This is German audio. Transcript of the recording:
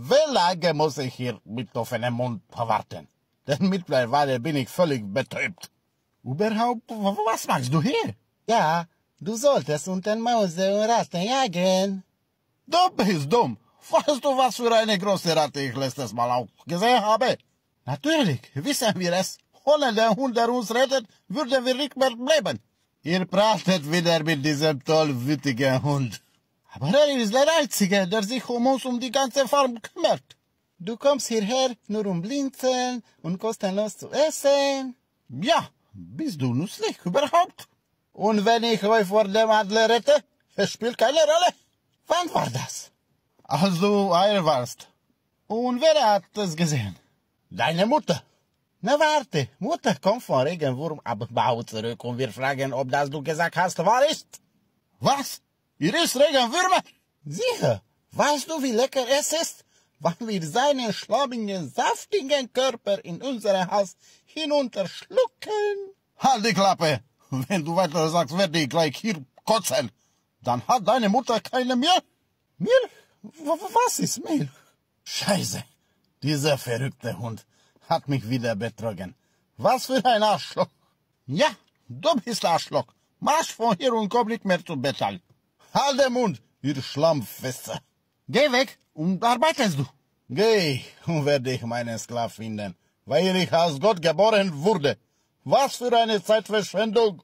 Wie lange muss ich hier mit offenem Mund warten? Denn mittlerweile bin ich völlig betrübt. Überhaupt, was machst du hier? Ja, du solltest unter Mause und Ratten jagen. Du bist dumm. Weißt du, was für eine große Ratte ich letztes Mal auch gesehen habe? Natürlich, wissen wir es. Ohne den Hund, der uns rettet, würden wir nicht mehr bleiben. Ihr prachtet wieder mit diesem tollwütigen Hund. Aber er ist der Einzige, der sich um uns um die ganze Farm kümmert. Du kommst hierher nur um Blinzeln und kostenlos zu essen. Ja, bist du nützlich überhaupt? Und wenn ich euch vor dem Adler rette, es spielt keine Rolle. Wann war das? Als du Eier warst. Und wer hat das gesehen? Deine Mutter. Na ne warte, Mutter kommt von Regenwurm Abbau zurück und wir fragen, ob das du gesagt hast wahr ist. Was? Ihr isst Regenwürmer? Sicher. Weißt du, wie lecker es ist? Wenn wir seinen schlammigen, saftigen Körper in unserem Haus hinunterschlucken. Halt die Klappe! Wenn du weiter sagst, werde ich gleich hier kotzen. Dann hat deine Mutter keine mehr. Milch? Was ist Milch? Scheiße, dieser verrückte Hund hat mich wieder betrogen. Was für ein Arschloch. Ja, du bist Arschloch. Marsch von hier und komm nicht mehr zu bezahlen. Halt den Mund, ihr Schlammfässer. Geh weg und arbeitest du. Geh und werde ich meinen Sklav finden, weil ich als Gott geboren wurde. Was für eine Zeitverschwendung!